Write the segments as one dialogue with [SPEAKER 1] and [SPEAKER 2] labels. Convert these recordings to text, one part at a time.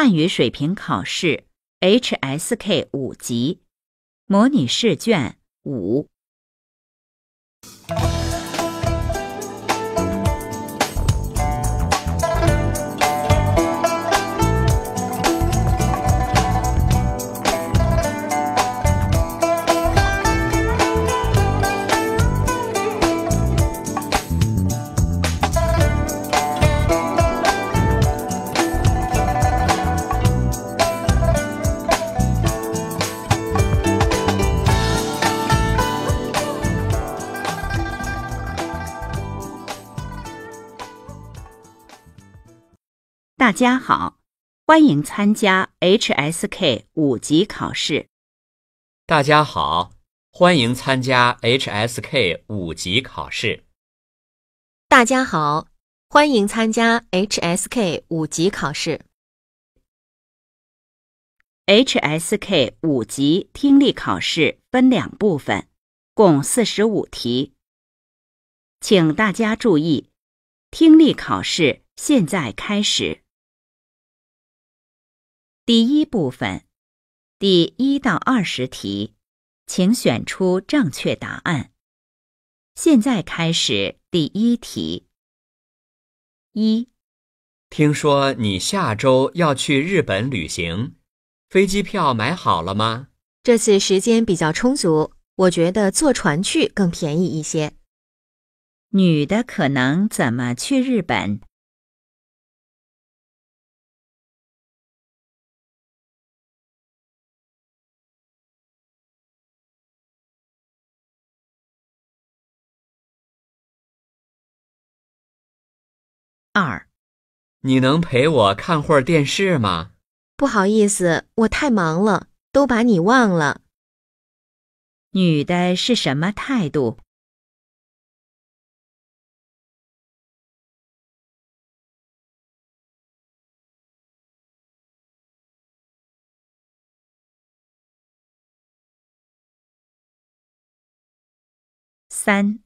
[SPEAKER 1] 汉语水平考试 （HSK） 五级模拟试卷五。大家好，欢迎参
[SPEAKER 2] 加 HSK 五级考试。大家好，欢迎参加 HSK 五级考试。
[SPEAKER 1] 大家好，欢迎参加 HSK 五级考试。HSK 五级听力考试分两部分，共四十五题，请大家注意，
[SPEAKER 3] 听力考试现在开始。
[SPEAKER 1] 第一部分，第一到二十题，请选出正确答案。现在开始第一题。一，
[SPEAKER 2] 听说你下周要去日本旅行，飞机票买好了吗？
[SPEAKER 1] 这次时间比较充足，我觉得坐船去更便宜一些。女的可能怎
[SPEAKER 3] 么去日本？二，你能陪我看会儿电视吗？
[SPEAKER 1] 不好意思，我太忙了，都把你忘了。女
[SPEAKER 3] 的是什么态度？
[SPEAKER 1] 三，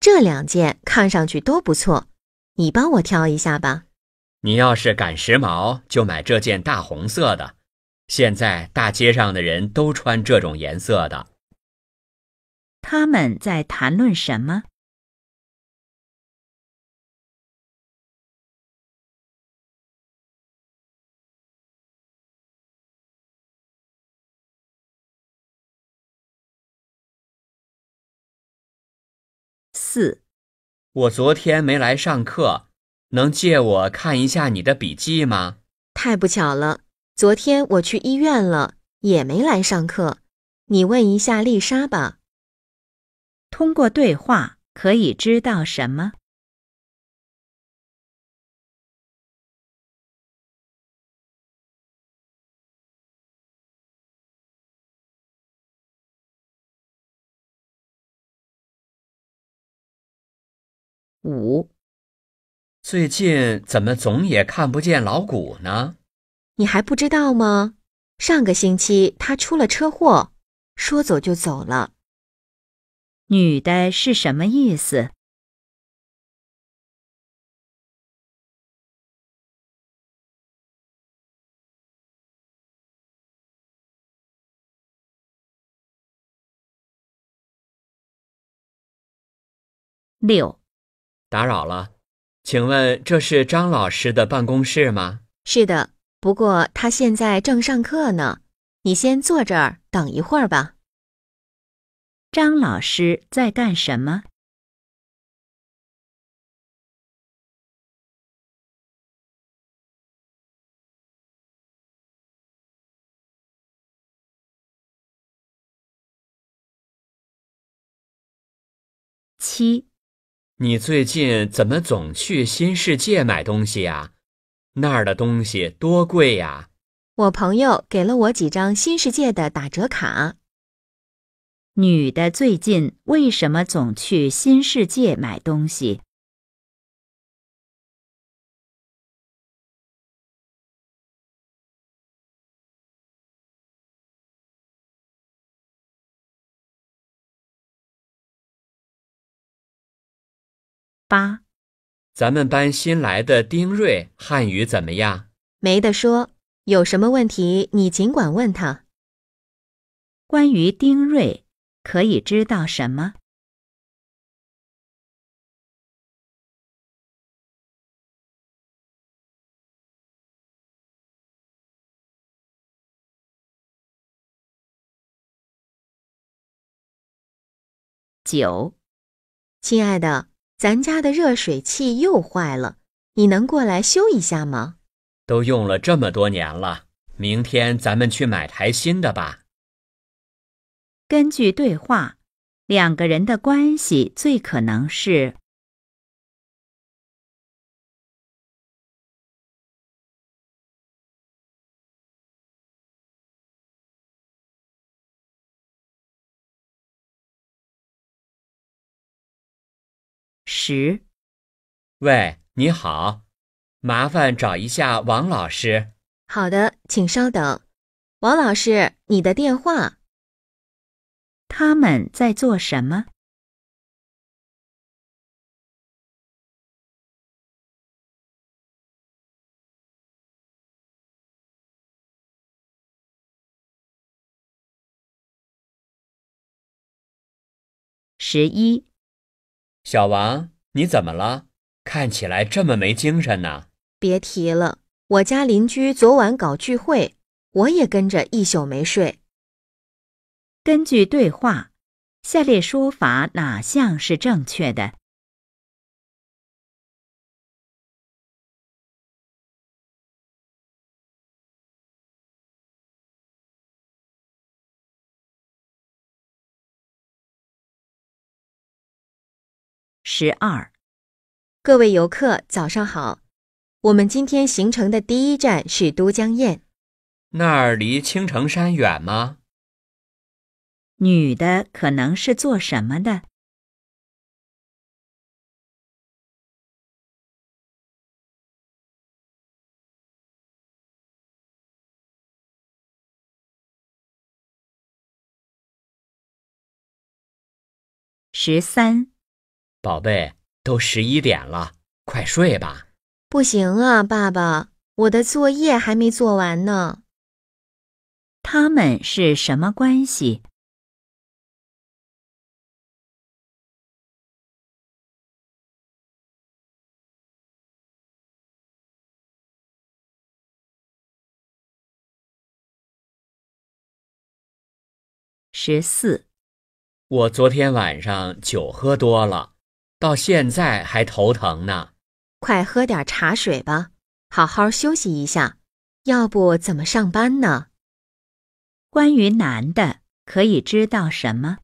[SPEAKER 1] 这两件看上去都不错。你帮我挑一下吧。
[SPEAKER 2] 你要是赶时髦，就买这件大红色的。现在大街上的人都穿这种颜色的。
[SPEAKER 3] 他们
[SPEAKER 1] 在谈论什么？
[SPEAKER 3] 四。我昨天没来
[SPEAKER 2] 上课，能借我看一下你的笔记吗？
[SPEAKER 1] 太不巧了，昨天我去医院了，也没来上课。你问一下丽莎吧。通过对话可以知道什么？
[SPEAKER 2] 最近怎么总也看不见老谷呢？
[SPEAKER 1] 你还不知道吗？上个星期他出了车祸，说走就走了。
[SPEAKER 3] 女的是什么意思？六，打扰了。
[SPEAKER 2] 请问这是张老师的办公室吗？
[SPEAKER 1] 是的，不过他现在正上课呢，你先坐这儿等一会儿吧。
[SPEAKER 3] 张老师在干什么？七。
[SPEAKER 2] 你最近怎么总去新世界买东西呀？那儿的东西多贵呀！
[SPEAKER 1] 我朋友给了我几张新世界的打折卡。女的最近为什么总去新世界买东西？
[SPEAKER 3] 八，
[SPEAKER 2] 咱们班新来的丁瑞汉语怎么样？
[SPEAKER 1] 没得说，有什么问题你尽管问他。关于丁瑞，可
[SPEAKER 3] 以知道什么？
[SPEAKER 1] 九，亲爱的。咱家的热水器又坏了，你能过来修一下吗？
[SPEAKER 2] 都用了这么多年了，明天咱们去买台新的吧。
[SPEAKER 1] 根据对话，两个人的关系最可能是。
[SPEAKER 3] 十，
[SPEAKER 2] 喂，你好，麻烦找一下王老师。
[SPEAKER 1] 好的，请稍等。王老师，你的电话。他们
[SPEAKER 3] 在做什么？
[SPEAKER 2] 十一，小王。你怎么了？看起来这么没精神呢。
[SPEAKER 1] 别提了，我家邻居昨晚搞聚会，我也跟着一宿没睡。根据对话，
[SPEAKER 3] 下列说法哪项是正确的？十二，各位游
[SPEAKER 1] 客早上好，我们今天行程的第一站是都江堰，
[SPEAKER 2] 那儿离青城山远吗？
[SPEAKER 1] 女的可
[SPEAKER 3] 能是做什么的？
[SPEAKER 1] 十三。
[SPEAKER 2] 宝贝，都十一点了，快睡吧。
[SPEAKER 1] 不行啊，爸爸，我的作业还没做完呢。他们是什么关系？
[SPEAKER 3] 十四，
[SPEAKER 2] 我昨天晚上酒喝多了。到现在还头疼呢，
[SPEAKER 1] 快喝点茶水吧，好好休息一下，要不怎么上班呢？关于男的，可以知道什么？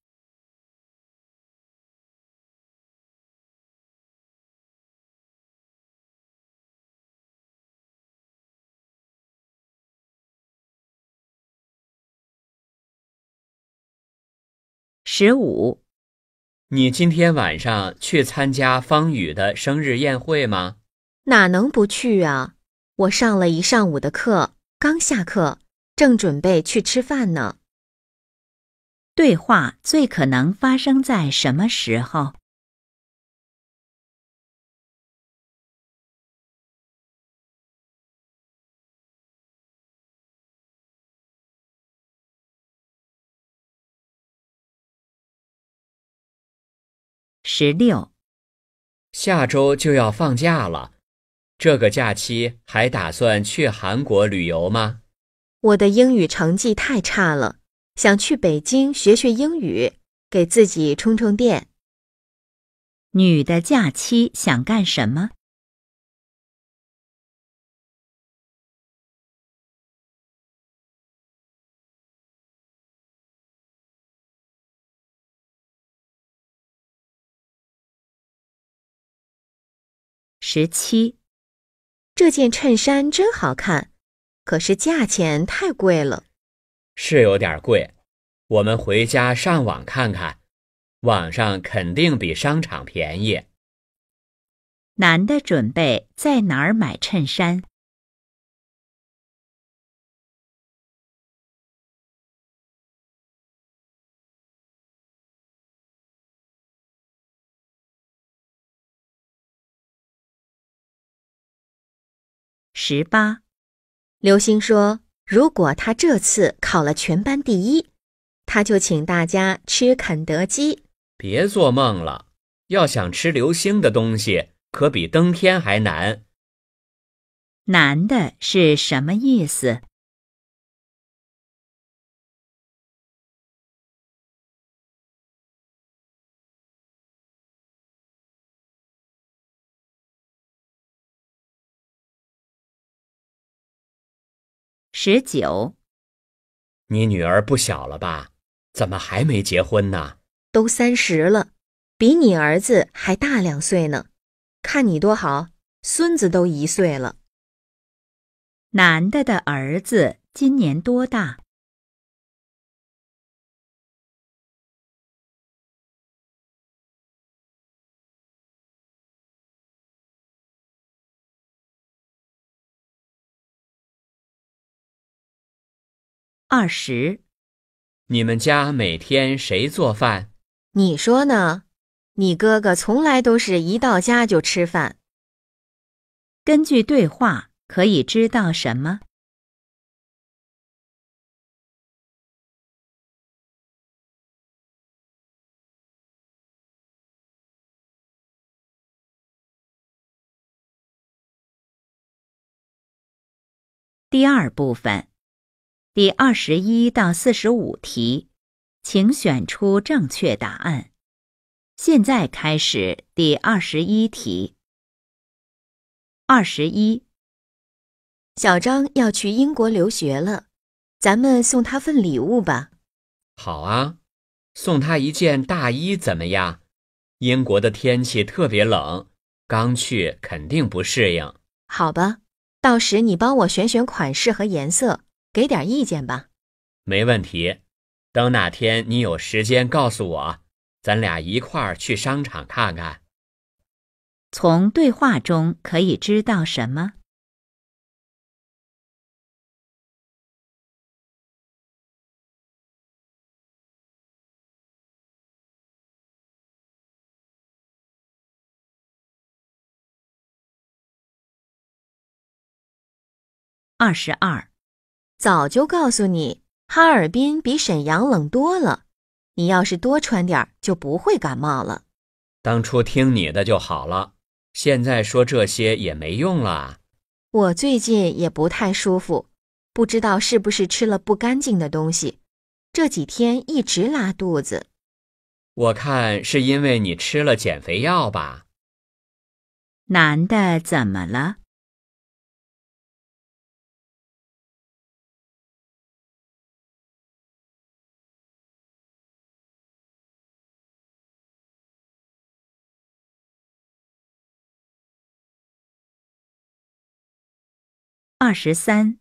[SPEAKER 3] 十
[SPEAKER 2] 五。你今天晚上去参加方宇的生日宴会吗？
[SPEAKER 1] 哪能不去啊！我上了一上午的课，刚下课，正准备去吃饭呢。对话最可
[SPEAKER 3] 能发生在什么时候？
[SPEAKER 2] 十六，下周就要放假了，这个假期还打算去韩国旅游吗？
[SPEAKER 1] 我的英语成绩太差了，想去北京学学英语，给自己充充电。女的假期想干什么？十七，这件衬衫真好看，可是价钱
[SPEAKER 2] 太贵了，是有点贵。我们回家上网看看，网上肯定比商场便宜。男的
[SPEAKER 3] 准备在哪儿买衬衫？
[SPEAKER 1] 十八，刘星说：“如果他这次考了全班第一，他就请大家吃肯德
[SPEAKER 2] 基。”别做梦了！要想吃刘星的东西，可比登天还难。难的是什么意思？十九。你女儿不小了吧？怎么还没结婚呢？
[SPEAKER 1] 都三十了，比你儿子还大两岁呢。看你多好，孙子都一岁了。男的的儿子
[SPEAKER 3] 今年多大？
[SPEAKER 2] 二十，你们家每天谁做饭？
[SPEAKER 1] 你说呢？你哥哥从来都是一到家就吃饭。根据对话可以知道什么？
[SPEAKER 3] 第二部分。
[SPEAKER 1] 第二十一到四十五题，请选出正确答案。现在开始第二十一题。二十一，小张要去英国留学了，咱们送他份礼物吧。
[SPEAKER 2] 好啊，送他一件大衣怎么样？英国的天气特别冷，刚去肯定不适应。
[SPEAKER 1] 好吧，到时你帮我选选款式和颜色。给点意见吧，
[SPEAKER 2] 没问题。等哪天你有时间，告诉我，咱俩一块儿去商场看看。
[SPEAKER 1] 从对话
[SPEAKER 3] 中可以知道什么？二十二。早
[SPEAKER 1] 就告诉你，哈尔滨比沈阳冷多了。你要是多穿点就不会感冒了。
[SPEAKER 2] 当初听你的就好了，现在说这些也没用了。
[SPEAKER 1] 我最近也不太舒服，不知道是不是吃了不干净的东西，这几天一直拉肚子。
[SPEAKER 2] 我看是因为你吃了减肥药吧。
[SPEAKER 1] 男
[SPEAKER 3] 的怎么了？二十三，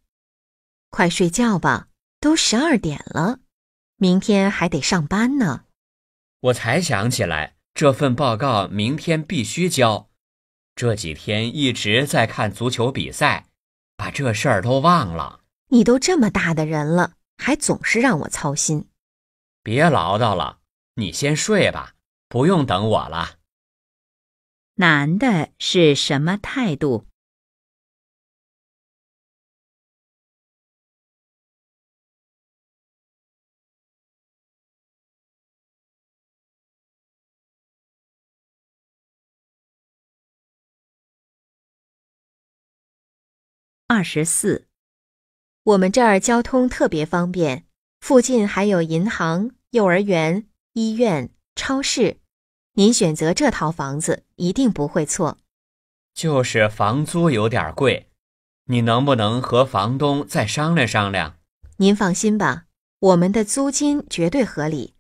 [SPEAKER 3] 快睡
[SPEAKER 1] 觉吧，都十二点了，明天还得上班呢。
[SPEAKER 2] 我才想起来，这份报告明天必须交。这几天一直在看足球比赛，把这事儿都忘了。你都这么大的人了，还总是让我
[SPEAKER 1] 操心。
[SPEAKER 2] 别唠叨了，你先
[SPEAKER 1] 睡吧，不用等我了。男的是什么
[SPEAKER 3] 态度？
[SPEAKER 1] 二十四，我们这儿交通特别方便，附近还有银行、幼儿园、医院、超市。您选择这套房子一定不会错。
[SPEAKER 2] 就是房租有点贵，你能不能和房东再商量商量？
[SPEAKER 1] 您放心吧，我们的租金绝对合理。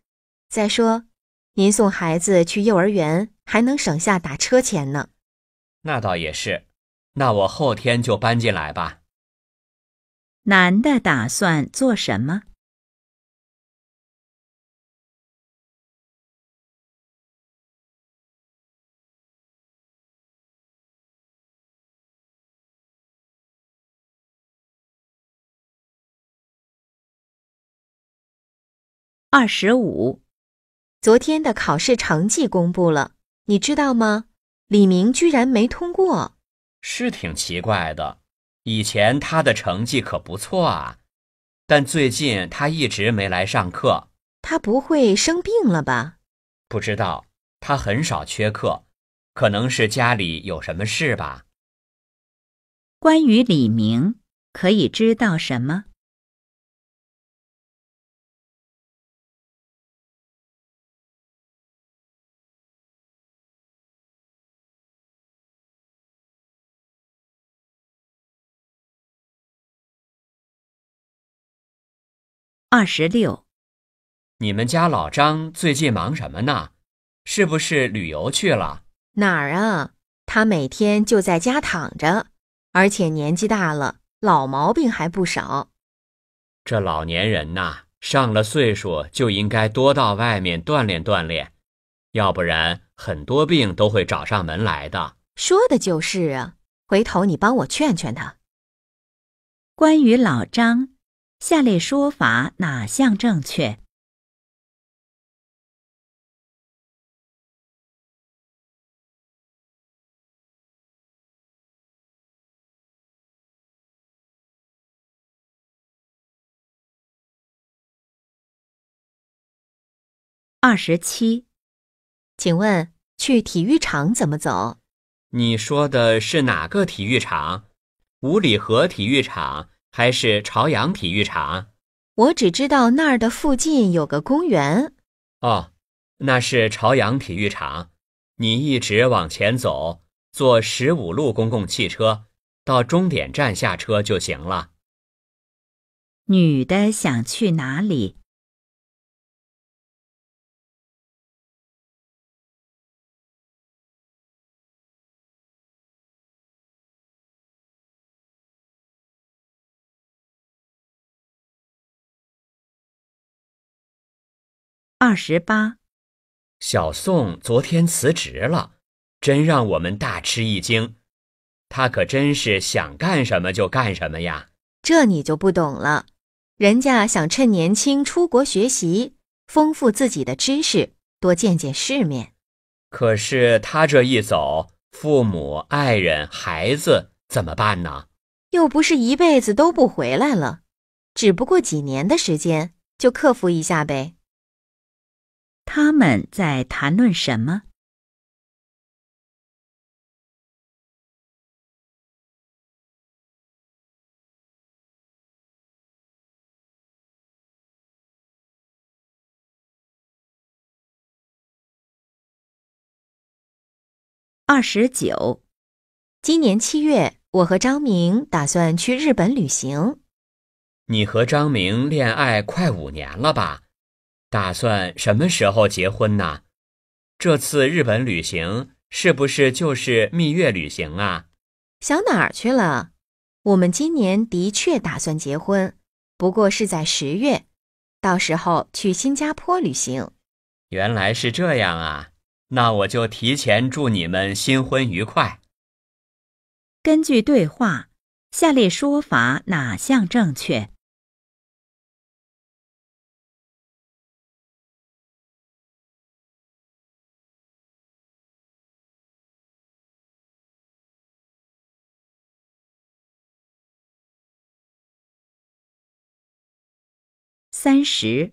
[SPEAKER 1] 再说，您送孩子去幼儿园还能省下打车钱呢。
[SPEAKER 2] 那倒也是。那我后天就搬进来吧。
[SPEAKER 1] 男的打
[SPEAKER 3] 算做什么？二十五，昨天
[SPEAKER 1] 的考试成绩公布了，你知道吗？李明居然没通过。
[SPEAKER 2] 是挺奇怪的，以前他的成绩可不错啊，但最近他一直没来上课。他不会生病了吧？不知道，他很少缺课，可能是家里有什么事吧。
[SPEAKER 1] 关于李明，可以知道什么？二十六，
[SPEAKER 2] 你们家老张最近忙什么呢？是不是旅游去了？
[SPEAKER 1] 哪儿啊？他每天就在家躺着，而且年纪大了，老毛病还不少。
[SPEAKER 2] 这老年人呐，上了岁数就应该多到外面锻炼锻炼，要不然很多病都会找上门来的。
[SPEAKER 1] 说的就是啊，回头你帮我劝劝他。关于老张。
[SPEAKER 3] 下列说法哪项正确？二十七，
[SPEAKER 1] 请问去体育场怎么走？
[SPEAKER 2] 你说的是哪个体育场？五里河体育场。还是朝阳体育场？
[SPEAKER 1] 我只知道那儿的附近有个公园。
[SPEAKER 2] 哦，那是朝阳体育场。你一直往前走，坐十五路公共汽车到终点站下车就行了。
[SPEAKER 3] 女的想去哪里？二十八，
[SPEAKER 2] 小宋昨天辞职了，真让我们大吃一惊。他可真是想干什么就干什么呀！
[SPEAKER 1] 这你就不懂了，人家想趁年轻出国学习，丰富自己的知识，多
[SPEAKER 2] 见见世面。可是他这一走，父母、爱人、孩子怎么办呢？
[SPEAKER 1] 又不是一辈子都不回来了，只不过几年的时间，就克服一下呗。他们
[SPEAKER 3] 在谈论什么？二十九，今
[SPEAKER 1] 年七月，我和张明打算去日本旅行。
[SPEAKER 2] 你和张明恋爱快五年了吧？打算什么时候结婚呢？这次日本旅行是不是就是蜜月旅行啊？
[SPEAKER 1] 想哪儿去了？我们今年的确打算结婚，不过是在十月，到时候去新加坡旅行。
[SPEAKER 2] 原来是这样啊！那我就提前祝你们新婚愉快。
[SPEAKER 1] 根据对话，下列说法哪项正确？三十，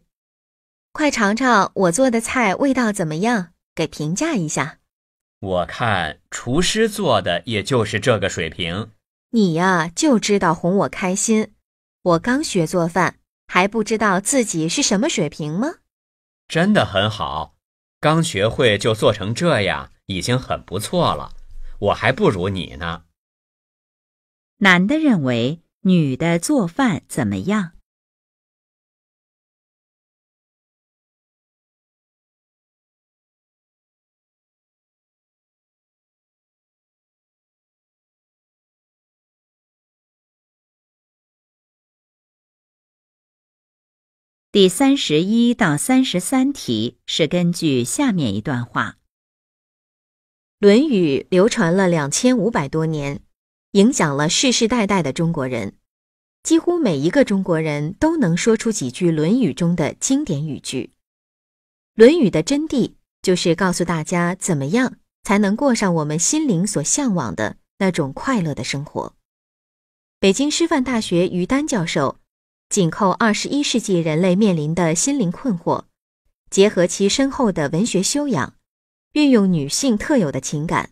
[SPEAKER 1] 快尝尝我做的菜味道怎么样？给评价一下。
[SPEAKER 2] 我看厨师做的也就是这个水平。
[SPEAKER 1] 你呀，就知道哄我开心。我刚学做饭，还不知道自己是什么水平吗？
[SPEAKER 2] 真的很好，刚学会就做成这样，已经很不错了。我还不如你呢。
[SPEAKER 1] 男的认为女的做饭怎么样？第三十一到三十三题是根据下面一段话，《论语》流传了两千五百多年，影响了世世代代的中国人，几乎每一个中国人都能说出几句《论语》中的经典语句。《论语》的真谛就是告诉大家，怎么样才能过上我们心灵所向往的那种快乐的生活。北京师范大学于丹教授。紧扣二十一世纪人类面临的心灵困惑，结合其深厚的文学修养，运用女性特有的情感，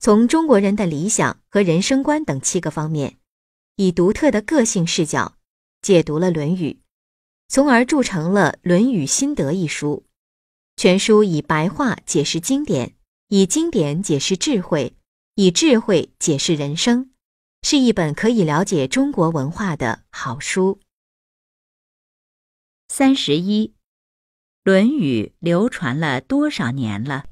[SPEAKER 1] 从中国人的理想和人生观等七个方面，以独特的个性视角解读了《论语》，从而铸成了《论语心得》一书。全书以白话解释经典，以经典解释智慧，以智慧解释人生，是一本可以了解中国文化的好书。三十一，《论语》流传了多
[SPEAKER 3] 少年了？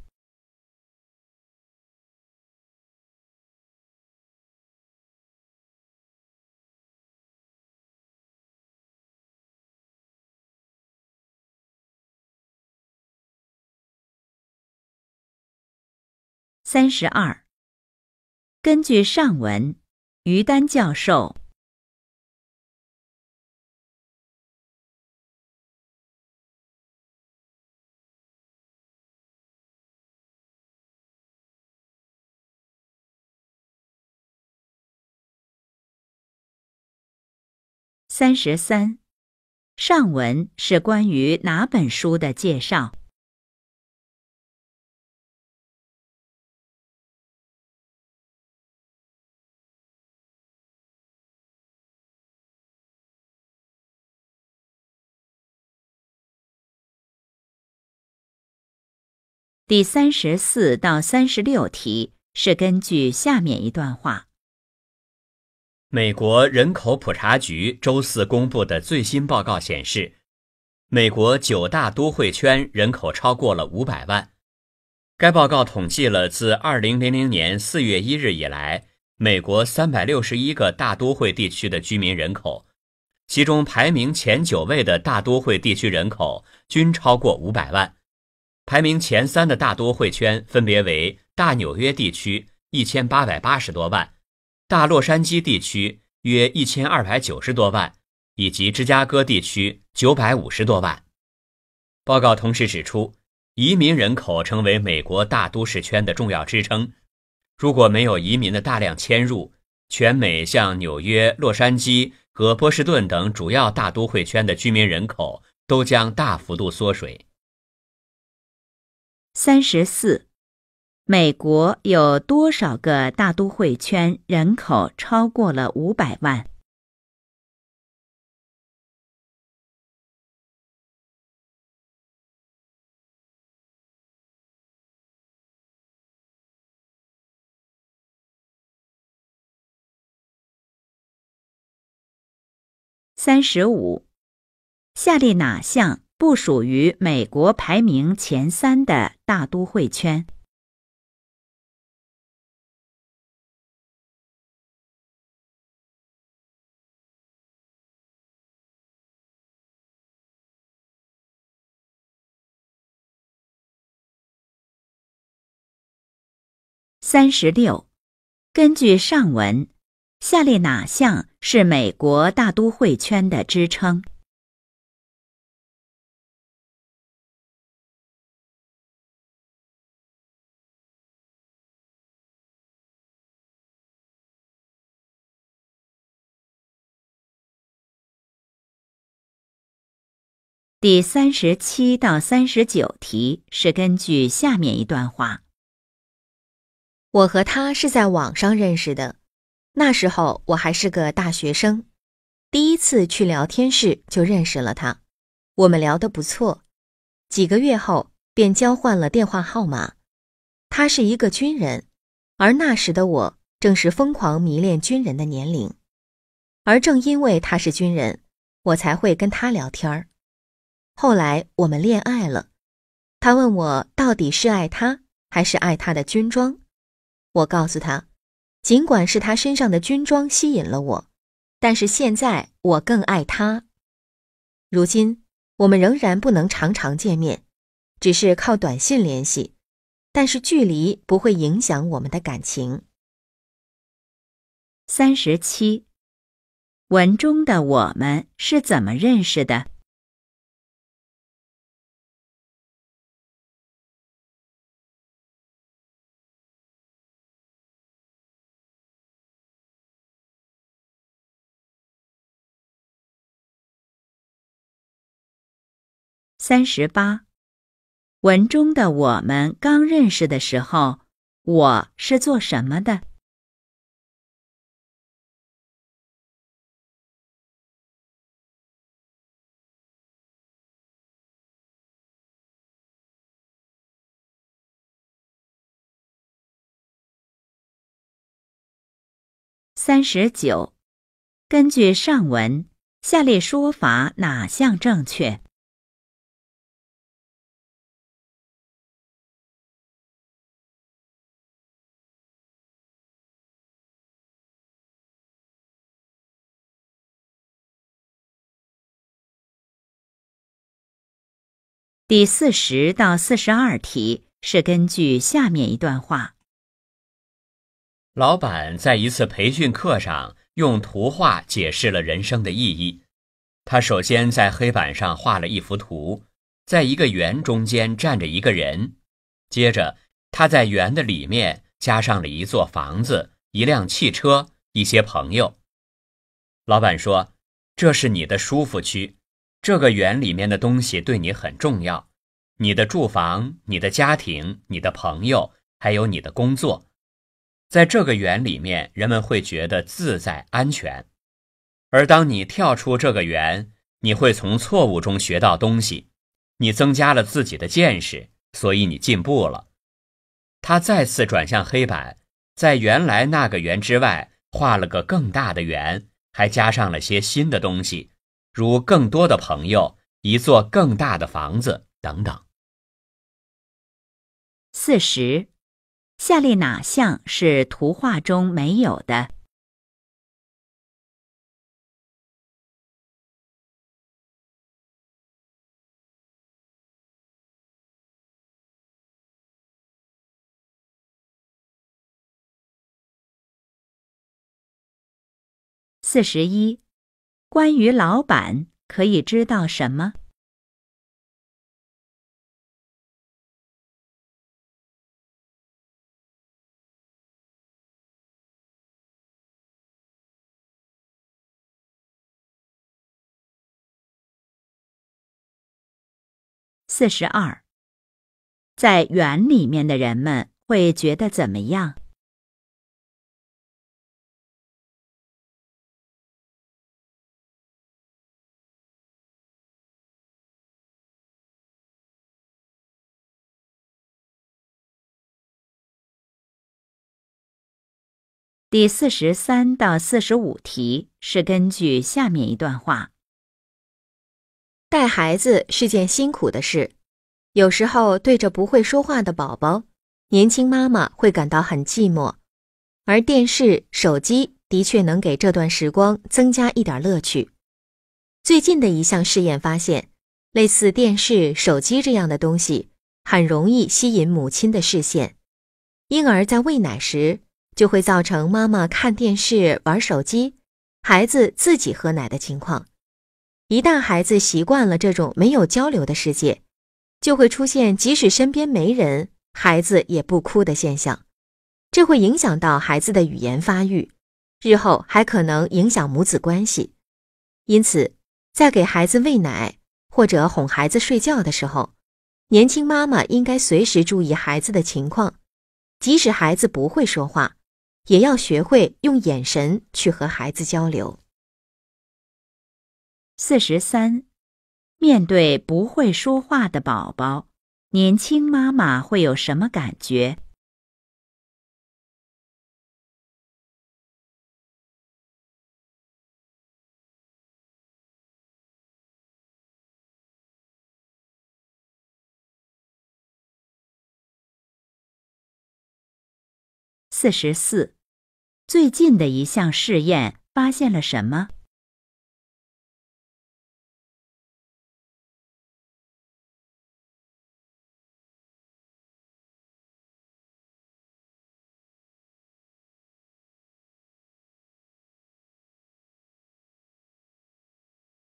[SPEAKER 3] 三十二，根据上文，于丹教授。三十三，上文是关于哪本书的介绍？
[SPEAKER 1] 第三十四到三十六题是根据下面一段话。
[SPEAKER 2] 美国人口普查局周四公布的最新报告显示，美国九大都会圈人口超过了五百万。该报告统计了自二零零零年四月一日以来，美国三百六十一个大都会地区的居民人口，其中排名前九位的大都会地区人口均超过五百万。排名前三的大都会圈分别为大纽约地区一千八百八十多万。大洛杉矶地区约一千二百九十多万，以及芝加哥地区九百五十多万。报告同时指出，移民人口成为美国大都市圈的重要支撑。如果没有移民的大量迁入，全美像纽约、洛杉矶和波士顿等主要大都会圈的居民人口都将大幅度缩水。
[SPEAKER 1] 三十四。美国有多少个大都会圈人口超过了五百万？
[SPEAKER 3] 三十五。下列哪项不属于美国排名前三的大都会圈？
[SPEAKER 1] 三十六，根据上文，下列哪项是美国大都会圈的支撑？第三十七到三十九题是根据下面一段话。我和他是在网上认识的，那时候我还是个大学生，第一次去聊天室就认识了他，我们聊得不错，几个月后便交换了电话号码。他是一个军人，而那时的我正是疯狂迷恋军人的年龄，而正因为他是军人，我才会跟他聊天儿。后来我们恋爱了，他问我到底是爱他还是爱他的军装。我告诉他，尽管是他身上的军装吸引了我，但是现在我更爱他。如今我们仍然不能常常见面，只是靠短信联系，但是距离不会影响我们的感情。三十七，文中的我们是怎么认
[SPEAKER 3] 识的？三十八，文中的我们刚认识的时候，我是做什么的？三十九，根据上文，下列说法哪项正确？第四十到四十二题
[SPEAKER 1] 是根据下面一段话：
[SPEAKER 2] 老板在一次培训课上用图画解释了人生的意义。他首先在黑板上画了一幅图，在一个圆中间站着一个人，接着他在圆的里面加上了一座房子、一辆汽车、一些朋友。老板说：“这是你的舒服区。”这个圆里面的东西对你很重要，你的住房、你的家庭、你的朋友，还有你的工作，在这个圆里面，人们会觉得自在、安全。而当你跳出这个圆，你会从错误中学到东西，你增加了自己的见识，所以你进步了。他再次转向黑板，在原来那个圆之外画了个更大的圆，还加上了些新的东西。如更多的朋友，一座更大的房子，等等。
[SPEAKER 1] 四十，下列哪项是图画中没有的？
[SPEAKER 3] 四十一。关于老板，可以知道什么？四十二，在园里面的人们会觉得怎么样？第四十
[SPEAKER 1] 三到四十五题是根据下面一段话：带孩子是件辛苦的事，有时候对着不会说话的宝宝，年轻妈妈会感到很寂寞，而电视、手机的确能给这段时光增加一点乐趣。最近的一项试验发现，类似电视、手机这样的东西很容易吸引母亲的视线。婴儿在喂奶时。就会造成妈妈看电视、玩手机，孩子自己喝奶的情况。一旦孩子习惯了这种没有交流的世界，就会出现即使身边没人，孩子也不哭的现象。这会影响到孩子的语言发育，日后还可能影响母子关系。因此，在给孩子喂奶或者哄孩子睡觉的时候，年轻妈妈应该随时注意孩子的情况，即使孩子不会说话。也要学会用眼神去和孩子交流。四十三，面对不会说话的宝宝，年轻妈妈会
[SPEAKER 3] 有什么感觉？四十四，最近的一项试验发现了什么？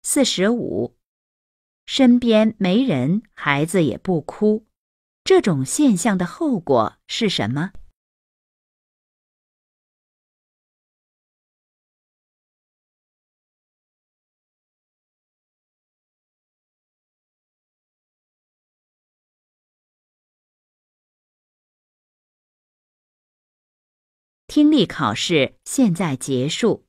[SPEAKER 3] 四十五，身边没人，孩子也不哭，这种现象的后果是什么？听力考试现在结束。